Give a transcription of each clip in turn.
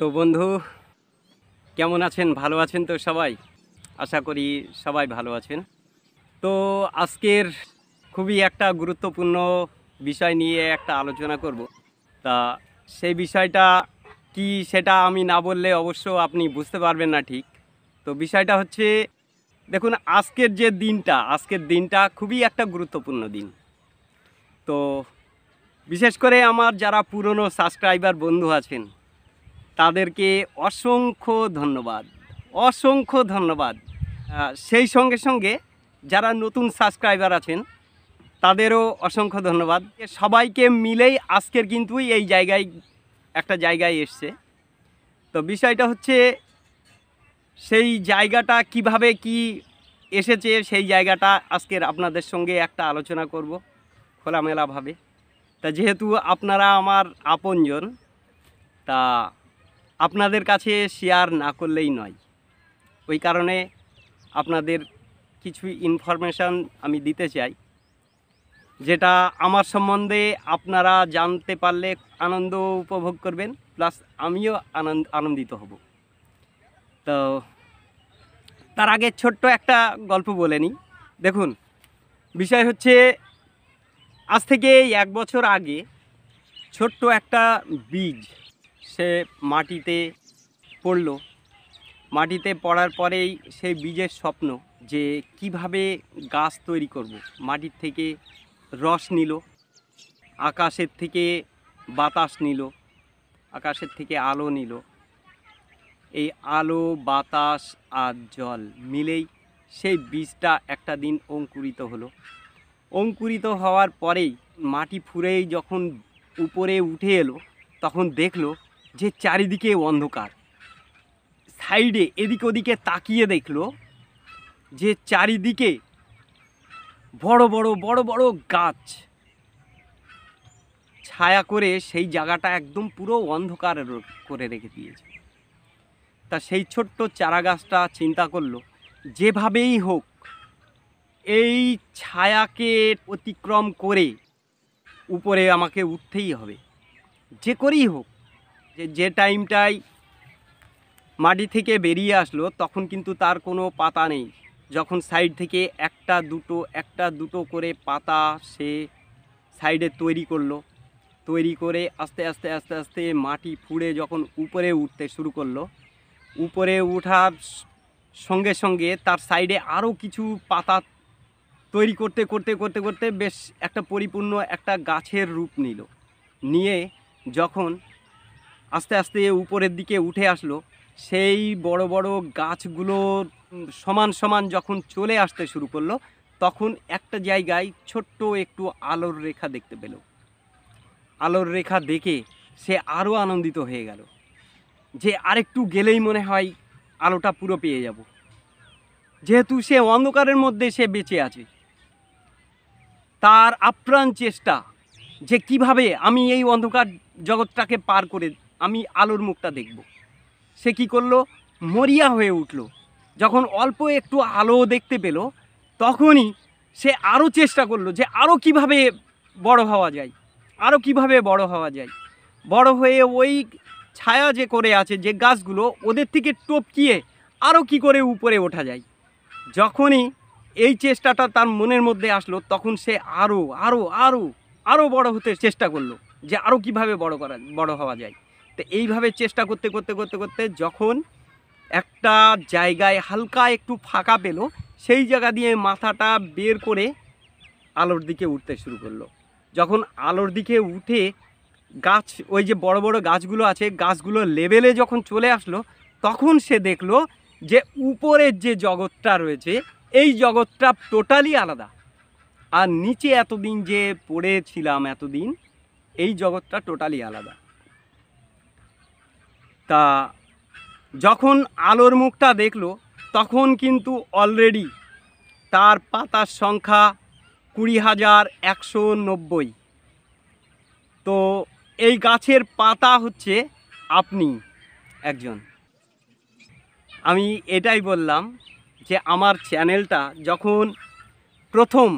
তো বন্ধু কেমন আছেন ভালো আছেন তো সবাই আশা করি সবাই ভালো আছেন তো আজকের খুবই একটা গুরুত্বপূর্ণ বিষয় নিয়ে একটা আলোচনা করব তা সেই বিষয়টা কি সেটা আমি না বললে অবশ্য আপনি বুঝতে পারবেন না ঠিক তো বিষয়টা হচ্ছে দেখুন আজকের যে দিনটা আজকের দিনটা খুবই একটা গুরুত্বপূর্ণ দিন তো বিশেষ করে আমার যারা পুরনো সাবস্ক্রাইবার বন্ধু আছেন তাদেরকে অসংখ্য ধন্যবাদ অসংখ্য ধন্যবাদ সেই সঙ্গে সঙ্গে যারা নতুন সাবস্ক্রাইবার আছেন তাদেরও অসংখ্য ধন্যবাদ সবাইকে মিলেই আজকের কিন্তু এই জায়গায় একটা জায়গায় এসছে তো বিষয়টা হচ্ছে সেই জায়গাটা কিভাবে কি এসেছে সেই জায়গাটা আজকের আপনাদের সঙ্গে একটা আলোচনা করব খোলামেলাভাবে তা যেহেতু আপনারা আমার আপনজন তা আপনাদের কাছে শেয়ার না করলেই নয় ওই কারণে আপনাদের কিছু ইনফরমেশান আমি দিতে চাই যেটা আমার সম্বন্ধে আপনারা জানতে পারলে আনন্দ উপভোগ করবেন প্লাস আমিও আনন্দ আনন্দিত হব তো তার আগে ছোট্ট একটা গল্প বলে নিই দেখুন বিষয় হচ্ছে আজ থেকে এক বছর আগে ছোট্ট একটা বীজ সে মাটিতে পড়ল মাটিতে পড়ার পরেই সেই বীজের স্বপ্ন যে কিভাবে গাছ তৈরি করব। মাটির থেকে রস নিল আকাশের থেকে বাতাস নিল আকাশের থেকে আলো নিল এই আলো বাতাস আর জল মিলেই সেই বীজটা একটা দিন অঙ্কুরিত হলো অঙ্কুরিত হওয়ার পরেই মাটি ফুরেই যখন উপরে উঠে এলো তখন দেখলো যে চারিদিকে অন্ধকার সাইডে এদিক ওদিকে তাকিয়ে দেখলো যে চারিদিকে বড় বড় বড় বড় গাছ ছায়া করে সেই জায়গাটা একদম পুরো অন্ধকার করে রেখে দিয়েছে তা সেই ছোট্ট চারা গাছটা চিন্তা করলো যেভাবেই হোক এই ছায়াকে অতিক্রম করে উপরে আমাকে উঠতেই হবে যে করেই হোক যে যে টাইমটাই মাটি থেকে বেরিয়ে আসলো তখন কিন্তু তার কোনো পাতা নেই যখন সাইড থেকে একটা দুটো একটা দুটো করে পাতা সে সাইডে তৈরি করলো তৈরি করে আস্তে আস্তে আস্তে আস্তে মাটি ফুড়ে যখন উপরে উঠতে শুরু করলো উপরে উঠার সঙ্গে সঙ্গে তার সাইডে আরও কিছু পাতা তৈরি করতে করতে করতে করতে বেশ একটা পরিপূর্ণ একটা গাছের রূপ নিল নিয়ে যখন আস্তে আস্তে উপরের দিকে উঠে আসলো সেই বড় বড় গাছগুলো সমান সমান যখন চলে আসতে শুরু করলো তখন একটা জায়গায় ছোট্ট একটু আলোর রেখা দেখতে পেল আলোর রেখা দেখে সে আরও আনন্দিত হয়ে গেল যে আরেকটু গেলেই মনে হয় আলোটা পুরো পেয়ে যাব যেহেতু সে অন্ধকারের মধ্যে সে বেঁচে আছে তার আপ্রাণ চেষ্টা যে কিভাবে আমি এই অন্ধকার জগৎটাকে পার করে আমি আলোর মুখটা দেখব সে কি করলো মরিয়া হয়ে উঠল যখন অল্প একটু আলো দেখতে পেল তখনই সে আরও চেষ্টা করলো যে আরও কিভাবে বড় হওয়া যায় আরও কিভাবে বড় হওয়া যায় বড় হয়ে ওই ছায়া যে করে আছে যে গাছগুলো ওদের থেকে টপকিয়ে আরও কি করে উপরে ওঠা যায় যখনই এই চেষ্টাটা তার মনের মধ্যে আসলো তখন সে আরও আরও আরও আরও বড় হতে চেষ্টা করলো যে আরও কিভাবে বড় করা বড় হওয়া যায় তো এইভাবে চেষ্টা করতে করতে করতে করতে যখন একটা জায়গায় হালকা একটু ফাঁকা পেল সেই জায়গা দিয়ে মাথাটা বের করে আলোর দিকে উঠতে শুরু করলো যখন আলোর দিকে উঠে গাছ ওই যে বড় বড় গাছগুলো আছে গাছগুলো লেভেলে যখন চলে আসলো তখন সে দেখলো যে উপরের যে জগৎটা রয়েছে এই জগৎটা টোটালি আলাদা আর নিচে এতদিন যে পড়েছিলাম এতদিন এই জগৎটা টোটালি আলাদা তা যখন আলোর মুখটা দেখলো তখন কিন্তু অলরেডি তার পাতার সংখ্যা কুড়ি হাজার একশো নব্বই তো এই গাছের পাতা হচ্ছে আপনি একজন আমি এটাই বললাম যে আমার চ্যানেলটা যখন প্রথম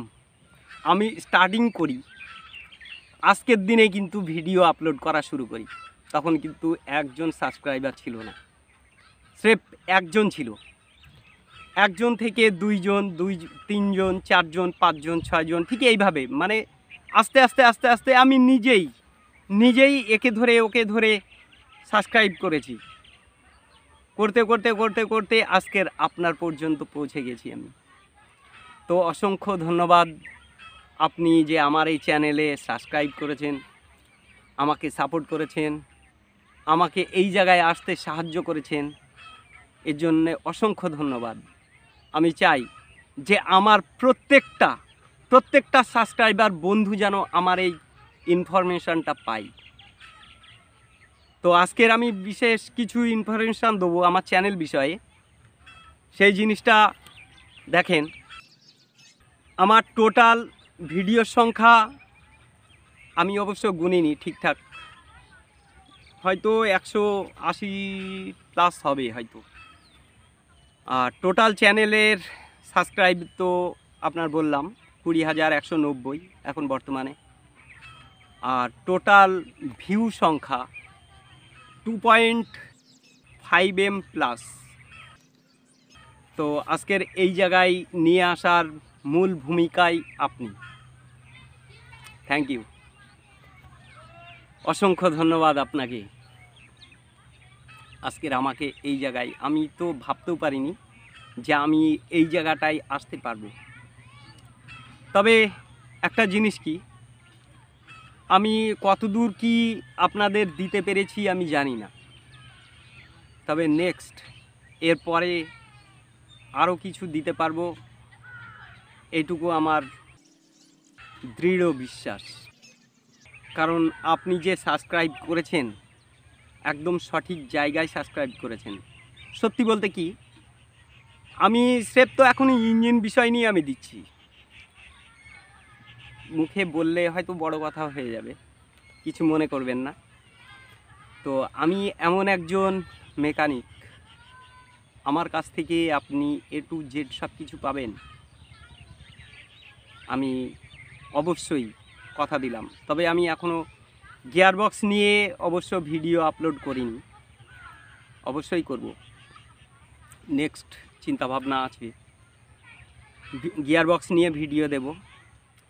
আমি স্টার্টিং করি আজকের দিনে কিন্তু ভিডিও আপলোড করা শুরু করি তখন কিন্তু একজন সাবস্ক্রাইবার ছিল না স্রেফ একজন ছিল একজন থেকে দুইজন দুই তিনজন চারজন পাঁচজন ছয়জন ঠিক এইভাবে মানে আস্তে আস্তে আস্তে আস্তে আমি নিজেই নিজেই একে ধরে ওকে ধরে সাবস্ক্রাইব করেছি করতে করতে করতে করতে আজকের আপনার পর্যন্ত পৌঁছে গেছি আমি তো অসংখ্য ধন্যবাদ আপনি যে আমার এই চ্যানেলে সাবস্ক্রাইব করেছেন আমাকে সাপোর্ট করেছেন আমাকে এই জায়গায় আসতে সাহায্য করেছেন এর জন্য অসংখ্য ধন্যবাদ আমি চাই যে আমার প্রত্যেকটা প্রত্যেকটা সাবস্ক্রাইবার বন্ধু যেন আমার এই ইনফরমেশানটা পাই তো আজকের আমি বিশেষ কিছু ইনফরমেশান দেবো আমার চ্যানেল বিষয়ে সেই জিনিসটা দেখেন আমার টোটাল ভিডিও সংখ্যা আমি অবশ্য গুনিনি ঠিকঠাক হয়তো একশো আশি প্লাস হবে হয়তো আর টোটাল চ্যানেলের সাবস্ক্রাইব তো আপনার বললাম কুড়ি হাজার একশো নব্বই এখন বর্তমানে আর টোটাল ভিউ সংখ্যা two point five M plus তো আজকের এই জায়গায় নিয়ে আসার মূল ভূমিকায় আপনি থ্যাংক ইউ অসংখ্য ধন্যবাদ আপনাকে আজকের আমাকে এই জায়গায় আমি তো ভাবতেও পারিনি যে আমি এই জায়গাটায় আসতে পারব তবে একটা জিনিস কি আমি কতদূর কি আপনাদের দিতে পেরেছি আমি জানি না তবে নেক্সট এরপরে আরও কিছু দিতে পারবো এটুকু আমার দৃঢ় বিশ্বাস কারণ আপনি যে সাবস্ক্রাইব করেছেন একদম সঠিক জায়গায় সাবস্ক্রাইব করেছেন সত্যি বলতে কি আমি স্রেফ তো এখন ইঞ্জিন বিষয় নিয়ে আমি দিচ্ছি মুখে বললে হয়তো বড় কথা হয়ে যাবে কিছু মনে করবেন না তো আমি এমন একজন মেকানিক আমার কাছ থেকে আপনি এ টু জেড সব কিছু পাবেন আমি অবশ্যই কথা দিলাম তবে আমি এখনও গিয়ারবক্স নিয়ে অবশ্য ভিডিও আপলোড করিনি অবশ্যই করব নেক্সট চিন্তাভাবনা আছে গিয়ারবক্স নিয়ে ভিডিও দেব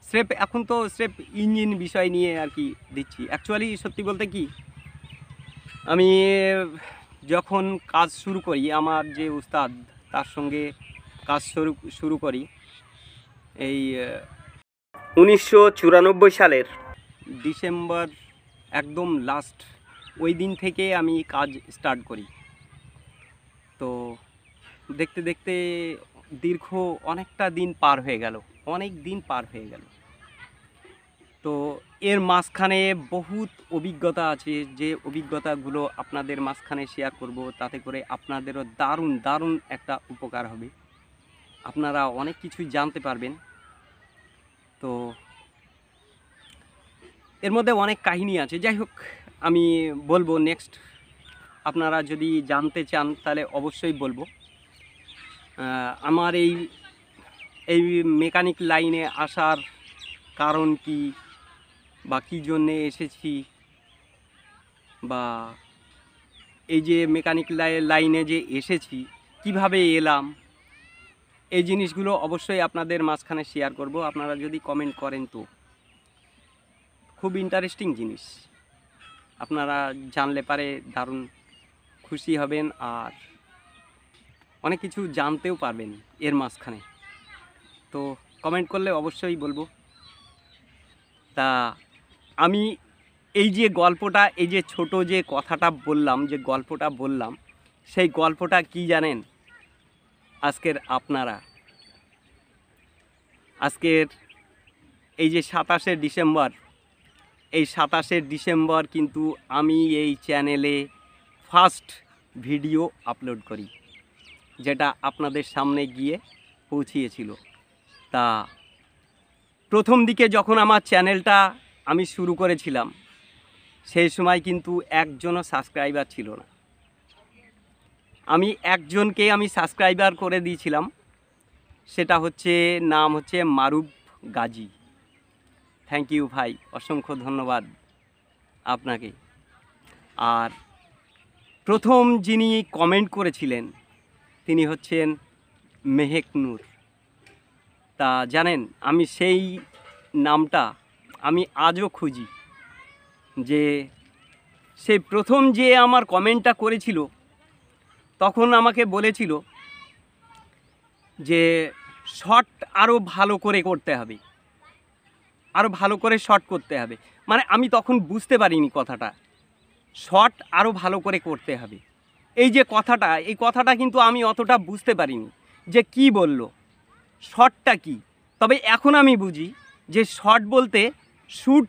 স্রেফ এখন তো স্রেফ ইঞ্জিন বিষয় নিয়ে আর কি দিচ্ছি অ্যাকচুয়ালি সত্যি বলতে কি আমি যখন কাজ শুরু করি আমার যে উস্তাদ তার সঙ্গে কাজ শুরু শুরু করি এই উনিশশো সালের ডিসেম্বর একদম লাস্ট ওই দিন থেকে আমি কাজ স্টার্ট করি তো দেখতে দেখতে দীর্ঘ অনেকটা দিন পার হয়ে গেল অনেক দিন পার হয়ে গেল তো এর মাঝখানে বহুত অভিজ্ঞতা আছে যে অভিজ্ঞতাগুলো আপনাদের মাঝখানে শেয়ার করব তাতে করে আপনাদেরও দারুণ দারুণ একটা উপকার হবে আপনারা অনেক কিছুই জানতে পারবেন তো এর মধ্যে অনেক কাহিনী আছে যাই হোক আমি বলবো নেক্সট আপনারা যদি জানতে চান তাহলে অবশ্যই বলবো আমার এই এই মেকানিক লাইনে আসার কারণ কি বা কী জন্যে এসেছি বা এই যে মেকানিক লাইনে যে এসেছি কিভাবে এলাম এই জিনিসগুলো অবশ্যই আপনাদের মাঝখানে শেয়ার করব আপনারা যদি কমেন্ট করেন তো খুব ইন্টারেস্টিং জিনিস আপনারা জানলে পারে দারুণ খুশি হবেন আর অনেক কিছু জানতেও পারবেন এর মাঝখানে তো কমেন্ট করলে অবশ্যই বলবো তা আমি এই যে গল্পটা এই যে ছোট যে কথাটা বললাম যে গল্পটা বললাম সেই গল্পটা কি জানেন আজকের আপনারা আজকের এই যে সাতাশে ডিসেম্বর এই সাতাশে ডিসেম্বর কিন্তু আমি এই চ্যানেলে ফার্স্ট ভিডিও আপলোড করি যেটা আপনাদের সামনে গিয়ে পৌঁছিয়েছিল তা প্রথম দিকে যখন আমার চ্যানেলটা আমি শুরু করেছিলাম সেই সময় কিন্তু একজনও সাবস্ক্রাইবার ছিল না আমি একজনকে আমি সাবস্ক্রাইবার করে দিয়েছিলাম সেটা হচ্ছে নাম হচ্ছে মারুব গাজী থ্যাংক ইউ ভাই অসংখ্য ধন্যবাদ আপনাকে আর প্রথম যিনি কমেন্ট করেছিলেন তিনি হচ্ছেন মেহেক নূর তা জানেন আমি সেই নামটা আমি আজও খুঁজি যে সেই প্রথম যে আমার কমেন্টটা করেছিল তখন আমাকে বলেছিল যে শট আরও ভালো করে করতে হবে আরও ভালো করে শট করতে হবে মানে আমি তখন বুঝতে পারিনি কথাটা শট আরও ভালো করে করতে হবে এই যে কথাটা এই কথাটা কিন্তু আমি অতটা বুঝতে পারিনি যে কি বলল শটটা কি তবে এখন আমি বুঝি যে শট বলতে শ্যুট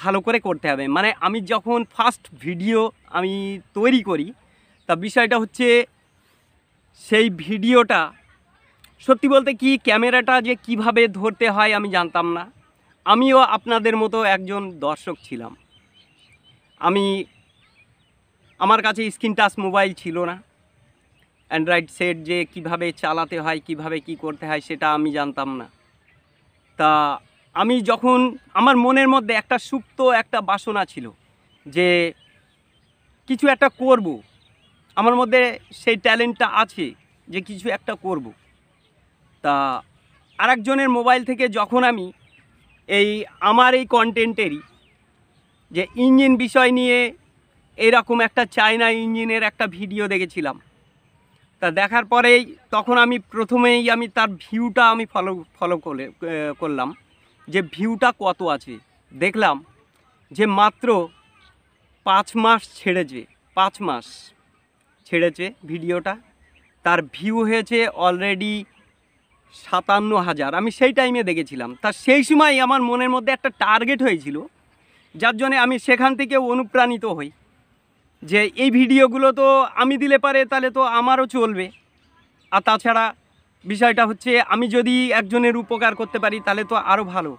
ভালো করে করতে হবে মানে আমি যখন ফার্স্ট ভিডিও আমি তৈরি করি তা বিষয়টা হচ্ছে সেই ভিডিওটা সত্যি বলতে কি ক্যামেরাটা যে কিভাবে ধরতে হয় আমি জানতাম না আমিও আপনাদের মতো একজন দর্শক ছিলাম আমি আমার কাছে স্ক্রিন টাচ মোবাইল ছিল না অ্যান্ড্রয়েড সেট যে কিভাবে চালাতে হয় কিভাবে কি করতে হয় সেটা আমি জানতাম না তা আমি যখন আমার মনের মধ্যে একটা সুপ্ত একটা বাসনা ছিল যে কিছু একটা করব আমার মধ্যে সেই ট্যালেন্টটা আছে যে কিছু একটা করব। তা আরেকজনের মোবাইল থেকে যখন আমি এই আমার এই কন্টেন্টেরই যে ইঞ্জিন বিষয় নিয়ে এরকম একটা চায়না ইঞ্জিনের একটা ভিডিও দেখেছিলাম তা দেখার পরেই তখন আমি প্রথমেই আমি তার ভিউটা আমি ফলো ফলো করে করলাম যে ভিউটা কত আছে দেখলাম যে মাত্র পাঁচ মাস ছেড়েছে পাঁচ মাস ছেড়েছে ভিডিওটা তার ভিউ হয়েছে অলরেডি সাতান্ন হাজার আমি সেই টাইমে দেখেছিলাম তার সেই সময় আমার মনের মধ্যে একটা টার্গেট হয়েছিল যার জন্য আমি সেখান থেকে অনুপ্রাণিত হই যে এই ভিডিওগুলো তো আমি দিলে পারে তাহলে তো আমারও চলবে আর তাছাড়া বিষয়টা হচ্ছে আমি যদি একজনের উপকার করতে পারি তাহলে তো আরও ভালো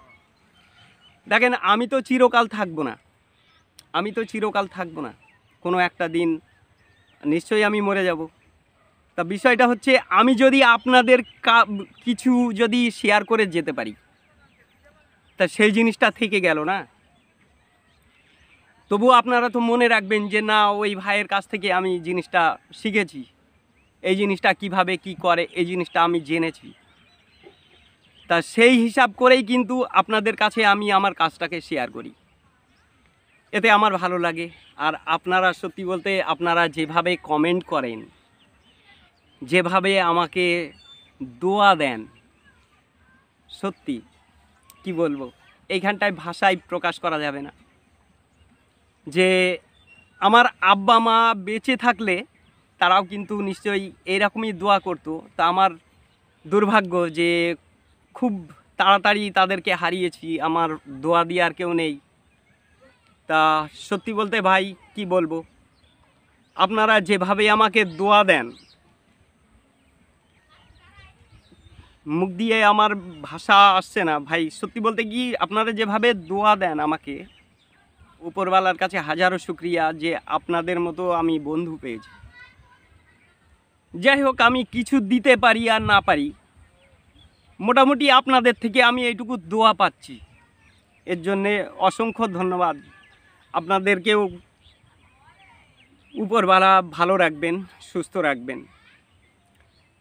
দেখেন আমি তো চিরকাল থাকবো না আমি তো চিরকাল থাকবো না কোনো একটা দিন নিশ্চয়ই আমি মরে যাব তা বিষয়টা হচ্ছে আমি যদি আপনাদের কিছু যদি শেয়ার করে যেতে পারি তা সেই জিনিসটা থেকে গেল না তবু আপনারা তো মনে রাখবেন যে না ওই ভাইয়ের কাছ থেকে আমি জিনিসটা শিখেছি এই জিনিসটা কিভাবে কি করে এই জিনিসটা আমি জেনেছি তা সেই হিসাব করেই কিন্তু আপনাদের কাছে আমি আমার কাজটাকে শেয়ার করি এতে আমার ভালো লাগে আর আপনারা সত্যি বলতে আপনারা যেভাবে কমেন্ট করেন যেভাবে আমাকে দোয়া দেন সত্যি কি বলবো এইখানটায় ভাষায় প্রকাশ করা যাবে না যে আমার আব্বা মা বেঁচে থাকলে তারাও কিন্তু নিশ্চয়ই এরকমই দোয়া করতো তা আমার দুর্ভাগ্য যে খুব তাড়াতাড়ি তাদেরকে হারিয়েছি আমার দোয়া দিয়ে আর কেউ নেই তা সত্যি বলতে ভাই কি বলবো আপনারা যেভাবে আমাকে দোয়া দেন মুখ দিয়ে আমার ভাষা আসছে না ভাই সত্যি বলতে কি আপনারা যেভাবে দোয়া দেন আমাকে উপরওয়ালার কাছে হাজারো শুক্রিয়া যে আপনাদের মতো আমি বন্ধু পেয়েছি যাই হোক আমি কিছু দিতে পারি আর না পারি মোটামুটি আপনাদের থেকে আমি এইটুকু দোয়া পাচ্ছি এর জন্যে অসংখ্য ধন্যবাদ আপনাদেরকেও উপরবেলা ভালো রাখবেন সুস্থ রাখবেন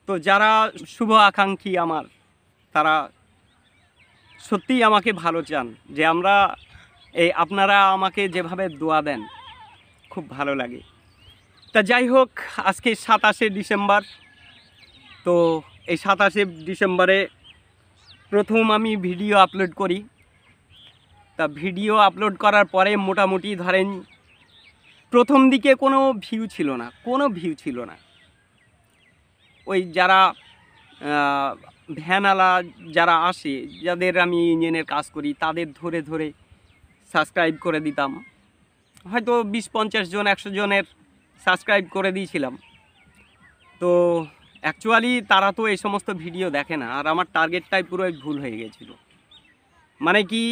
তো যারা শুভ আকাঙ্ক্ষী আমার তারা সত্যিই আমাকে ভালো চান যে আমরা এই আপনারা আমাকে যেভাবে দোয়া দেন খুব ভালো লাগে তা যাই হোক আজকে সাতাশে ডিসেম্বর তো এই সাতাশে ডিসেম্বরে প্রথম আমি ভিডিও আপলোড করি তা ভিডিও আপলোড করার পরে মোটামুটি ধরেন প্রথম দিকে কোনো ভিউ ছিল না কোনো ভিউ ছিল না ওই যারা ভ্যানালা যারা আসে যাদের আমি ইঞ্জিনের কাজ করি তাদের ধরে ধরে সাবস্ক্রাইব করে দিতাম হয়তো বিশ পঞ্চাশ জন একশো জনের সাবস্ক্রাইব করে দিয়েছিলাম তো অ্যাকচুয়ালি তারা তো এই সমস্ত ভিডিও দেখে না আর আমার টার্গেটটাই পুরো ভুল হয়ে গেছিল মানে কি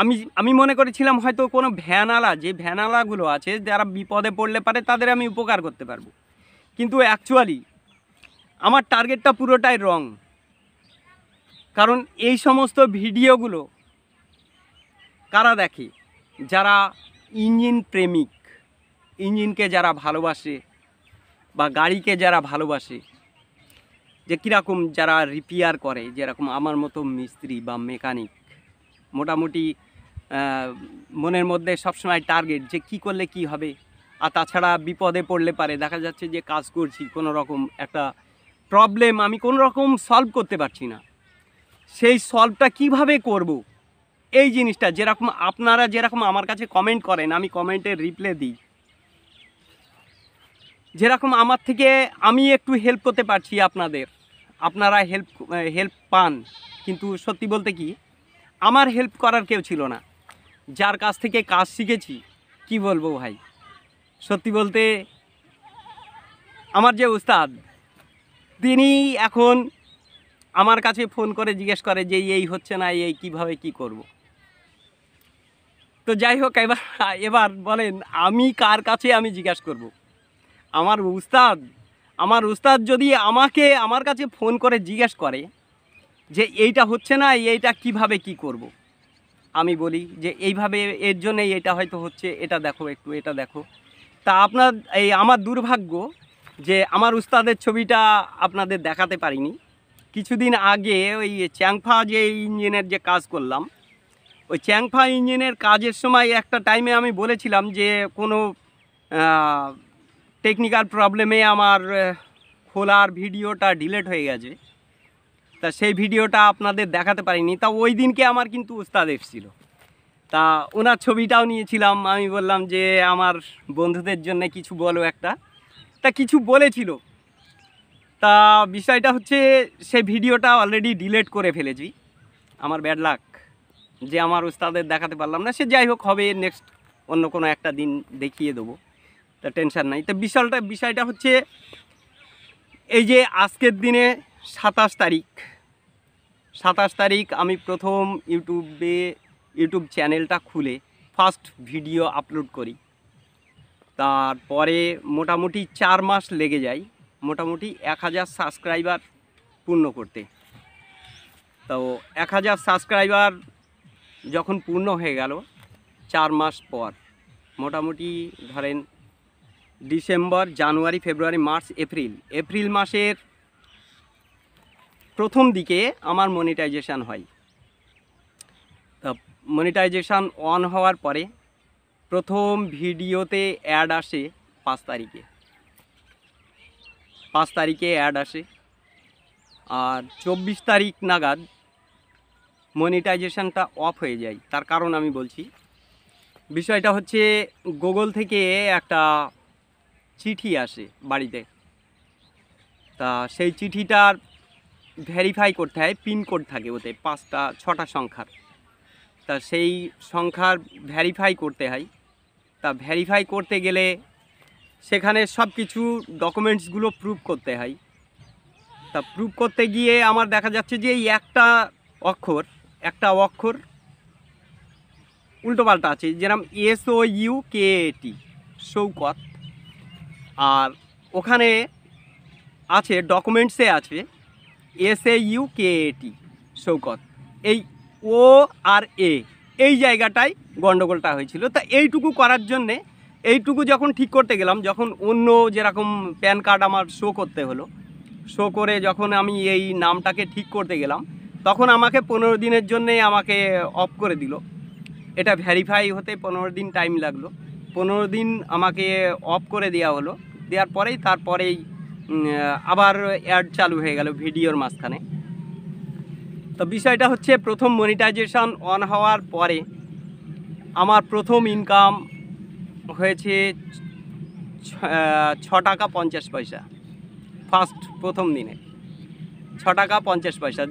আমি আমি মনে করেছিলাম হয়তো কোনো ভ্যানালা যে ভ্যানালাগুলো আছে যারা বিপদে পড়লে পারে তাদের আমি উপকার করতে পারবো কিন্তু অ্যাকচুয়ালি আমার টার্গেটটা পুরোটাই রং কারণ এই সমস্ত ভিডিওগুলো কারা দেখে যারা ইঞ্জিন প্রেমিক ইঞ্জিনকে যারা ভালোবাসে বা গাড়িকে যারা ভালোবাসে যে কীরকম যারা রিপেয়ার করে যেরকম আমার মতো মিস্ত্রি বা মেকানিক মোটামুটি মনের মধ্যে সবসময় টার্গেট যে কি করলে কি হবে আর তাছাড়া বিপদে পড়লে পারে দেখা যাচ্ছে যে কাজ করছি কোনো রকম একটা প্রবলেম আমি কোনো রকম সলভ করতে পারছি না সেই সলভটা কিভাবে করব। এই জিনিসটা যেরকম আপনারা যেরকম আমার কাছে কমেন্ট করেন আমি কমেন্টে রিপ্লে দিই যেরকম আমার থেকে আমি একটু হেল্প করতে পারছি আপনাদের আপনারা হেল্প হেল্প পান কিন্তু সত্যি বলতে কি আমার হেল্প করার কেউ ছিল না যার কাছ থেকে কাজ শিখেছি কি বলবো ভাই সত্যি বলতে আমার যে উস্তাদ তিনি এখন আমার কাছে ফোন করে জিজ্ঞেস করে যে এই হচ্ছে না এই কিভাবে কি করব। তো যাই হোক এবার এবার বলেন আমি কার কাছে আমি জিজ্ঞাসা করব। আমার উস্তাদ আমার উস্তাদ যদি আমাকে আমার কাছে ফোন করে জিজ্ঞেস করে যে এইটা হচ্ছে না এইটা কিভাবে কি করব। আমি বলি যে এইভাবে এর জন্যেই এটা হয়তো হচ্ছে এটা দেখো একটু এটা দেখো তা আপনার এই আমার দুর্ভাগ্য যে আমার উস্তাদের ছবিটা আপনাদের দেখাতে পারিনি কিছুদিন আগে ওই চ্যাংফা যে ইঞ্জিনের যে কাজ করলাম ওই চ্যাংফা ইঞ্জিনের কাজের সময় একটা টাইমে আমি বলেছিলাম যে কোনো টেকনিক্যাল প্রবলেমে আমার খোলার ভিডিওটা ডিলেট হয়ে গেছে তা সেই ভিডিওটা আপনাদের দেখাতে পারিনি তা ওই দিনকে আমার কিন্তু উস্তাদ এসেছিল তা ওনার ছবিটাও নিয়েছিলাম আমি বললাম যে আমার বন্ধুদের জন্য কিছু বলো একটা তা কিছু বলেছিল তা বিষয়টা হচ্ছে সে ভিডিওটা অলরেডি ডিলেট করে ফেলেছি আমার ব্যাড লাক যে আমার উস্তাদের দেখাতে পারলাম না সে যাই হোক হবে নেক্সট অন্য কোনো একটা দিন দেখিয়ে দেবো তা টেনশান নাই তা বিষয়টা বিষয়টা হচ্ছে এই যে আজকের দিনে সাতাশ তারিখ সাতাশ তারিখ আমি প্রথম ইউটিউবে ইউটিউব চ্যানেলটা খুলে ফার্স্ট ভিডিও আপলোড করি তারপরে মোটামুটি চার মাস লেগে যায় মোটামুটি এক হাজার সাবস্ক্রাইবার পূর্ণ করতে তো এক হাজার সাবস্ক্রাইবার যখন পূর্ণ হয়ে গেল চার মাস পর মোটামুটি ধরেন December January February March April April মাসের প্রথম দিকে আমার মনিটাইজেশান হয় তা মনিটাইজেশান অন হওয়ার পরে প্রথম ভিডিওতে অ্যাড আসে পাঁচ তারিখে পাঁচ তারিখে অ্যাড আসে আর চব্বিশ তারিখ নাগাদ মনিটাইজেশানটা অফ হয়ে যায় তার কারণ আমি বলছি বিষয়টা হচ্ছে গুগল থেকে একটা চিঠি আসে বাড়িতে তা সেই চিঠিটার ভেরিফাই করতে হয় পিনকোড থাকে ওতে পাঁচটা ছটা সংখ্যার তা সেই সংখ্যার ভেরিফাই করতে হয় তা ভেরিফাই করতে গেলে সেখানে সব কিছু ডকুমেন্টসগুলো প্রুভ করতে হয় তা প্রুভ করতে গিয়ে আমার দেখা যাচ্ছে যে এই একটা অক্ষর একটা অক্ষর উল্টোপাল্টা আছে যেরকম এস ও ইউ কে টি শৌকত আর ওখানে আছে ডকুমেন্টসে আছে এস এ ইউ কে এটি শৌকত এই ও আর এ এই জায়গাটায় গণ্ডগোলটা হয়েছিল তা এইটুকু করার জন্যে এইটুকু যখন ঠিক করতে গেলাম যখন অন্য যেরকম প্যান কার্ড আমার শো করতে হলো শো করে যখন আমি এই নামটাকে ঠিক করতে গেলাম তখন আমাকে পনেরো দিনের জন্যেই আমাকে অফ করে দিল এটা ভ্যারিফাই হতে পনেরো দিন টাইম লাগলো পনেরো দিন আমাকে অফ করে দেওয়া হলো দেওয়ার পরেই তারপরেই আবার অ্যাড চালু হয়ে গেল ভিডিওর মাঝখানে তো বিষয়টা হচ্ছে প্রথম মনিটাইজেশন অন হওয়ার পরে আমার প্রথম ইনকাম হয়েছে ছ টাকা পঞ্চাশ পয়সা ফার্স্ট প্রথম দিনে ছ টাকা পঞ্চাশ পয়সা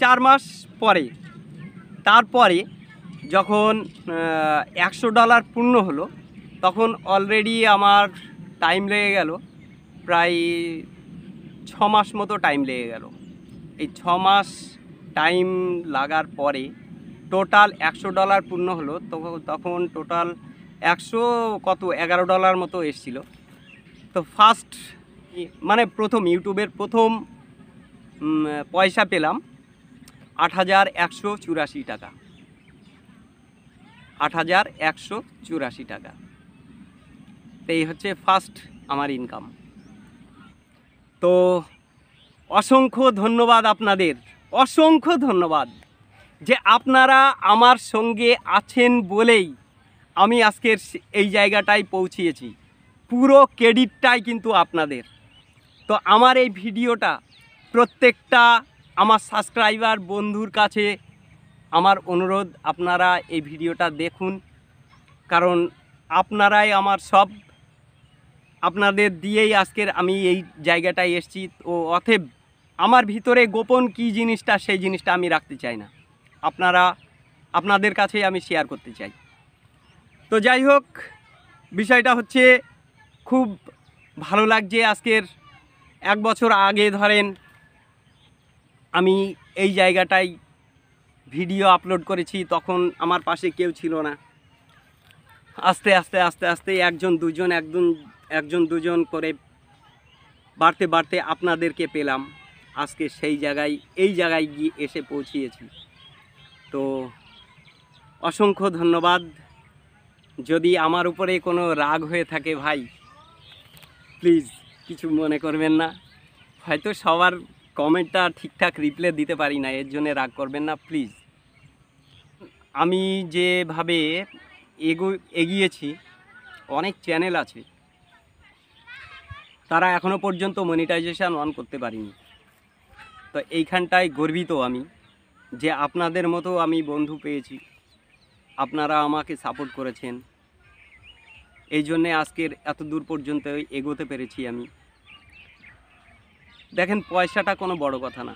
চার মাস পরে তারপরে যখন একশো ডলার পূর্ণ হলো তখন অলরেডি আমার টাইম লেগে গেলো প্রায় ছ মাস মতো টাইম লেগে গেল এই ছ মাস টাইম লাগার পরে টোটাল একশো ডলার পূর্ণ হলো তখন টোটাল একশো কত এগারো ডলার মতো এসছিল তো ফার্স্ট মানে প্রথম ইউটিউবের প্রথম পয়সা পেলাম আট হাজার একশো চুরাশি টাকা আট হাজার একশো চুরাশি টাকা তো এই হচ্ছে ফার্স্ট আমার ইনকাম তো অসংখ্য ধন্যবাদ আপনাদের অসংখ্য ধন্যবাদ যে আপনারা আমার সঙ্গে আছেন বলেই আমি আজকের এই জায়গাটায় পৌঁছিয়েছি পুরো ক্রেডিটটাই কিন্তু আপনাদের তো আমার এই ভিডিওটা প্রত্যেকটা আমার সাবস্ক্রাইবার বন্ধুর কাছে আমার অনুরোধ আপনারা এই ভিডিওটা দেখুন কারণ আপনারাই আমার সব আপনাদের দিয়েই আজকের আমি এই জায়গাটায় এসছি তো অথেব আমার ভিতরে গোপন কি জিনিসটা সেই জিনিসটা আমি রাখতে চাই না আপনারা আপনাদের কাছেই আমি শেয়ার করতে চাই তো যাই হোক বিষয়টা হচ্ছে খুব ভালো লাগছে আজকের এক বছর আগে ধরেন আমি এই জায়গাটাই ভিডিও আপলোড করেছি তখন আমার পাশে কেউ ছিল না আস্তে আস্তে আস্তে আস্তে একজন দুজন একজন একজন দুজন করে বাড়তে বাড়তে আপনাদেরকে পেলাম আজকে সেই জায়গায় এই জায়গায় গিয়ে এসে পৌঁছিয়েছি তো অসংখ্য ধন্যবাদ যদি আমার উপরে কোনো রাগ হয়ে থাকে ভাই প্লিজ কিছু মনে করবেন না হয়তো সবার কমেন্টটা ঠিকঠাক রিপ্লাই দিতে পারি না এর জন্য রাগ করবেন না প্লিজ আমি যেভাবে এগো এগিয়েছি অনেক চ্যানেল আছে তারা এখনও পর্যন্ত মনিটাইজেশান অন করতে পারিনি তো এইখানটায় গর্বিত আমি যে আপনাদের মতো আমি বন্ধু পেয়েছি আপনারা আমাকে সাপোর্ট করেছেন এই জন্যে আজকের এত দূর পর্যন্ত এগোতে পেরেছি আমি দেখেন পয়সাটা কোনো বড় কথা না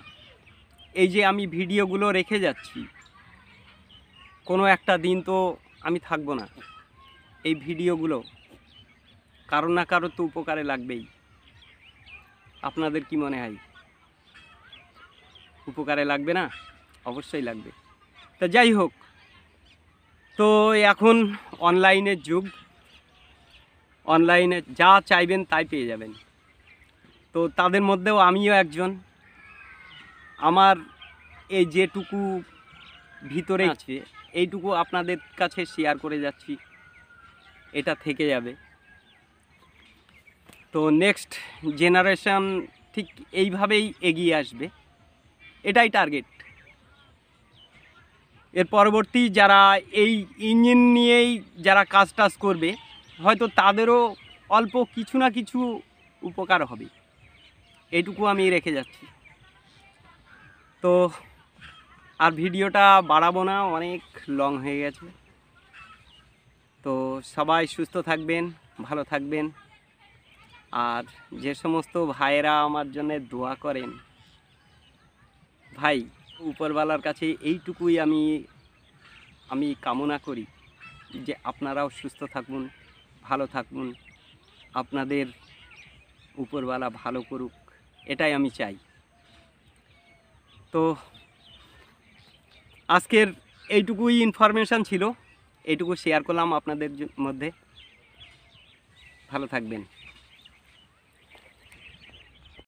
এই যে আমি ভিডিওগুলো রেখে যাচ্ছি কোনো একটা দিন তো আমি থাকবো না এই ভিডিওগুলো কারো না কারো তো উপকারে লাগবেই আপনাদের কি মনে হয় উপকারে লাগবে না অবশ্যই লাগবে তা যাই হোক তো এখন অনলাইনের যুগ অনলাইনে যা চাইবেন তাই পেয়ে যাবেন তো তাদের মধ্যেও আমিও একজন আমার এই যেটুকু ভিতরে আছে আচ্ছা। এইটুকু আপনাদের কাছে শেয়ার করে যাচ্ছি এটা থেকে যাবে তো নেক্সট জেনারেশান ঠিক এইভাবেই এগিয়ে আসবে এটাই টার্গেট এর পরবর্তী যারা এই ইঞ্জিন নিয়েই যারা কাজ টাজ করবে হয়তো তাদেরও অল্প কিছু না কিছু উপকার হবে এইটুকু আমি রেখে যাচ্ছি তো আর ভিডিওটা বাড়াবো না অনেক লং হয়ে গেছে তো সবাই সুস্থ থাকবেন ভালো থাকবেন আর যে সমস্ত ভাইয়েরা আমার জন্য দোয়া করেন ভাই উপরওয়ালার কাছে এইটুকুই আমি আমি কামনা করি যে আপনারাও সুস্থ থাকুন ভালো থাকুন আপনাদের উপরওয়ালা ভালো করুক এটাই আমি চাই তো আজকের এইটুকুই ইনফরমেশান ছিল এইটুকু শেয়ার করলাম আপনাদের মধ্যে ভালো থাকবেন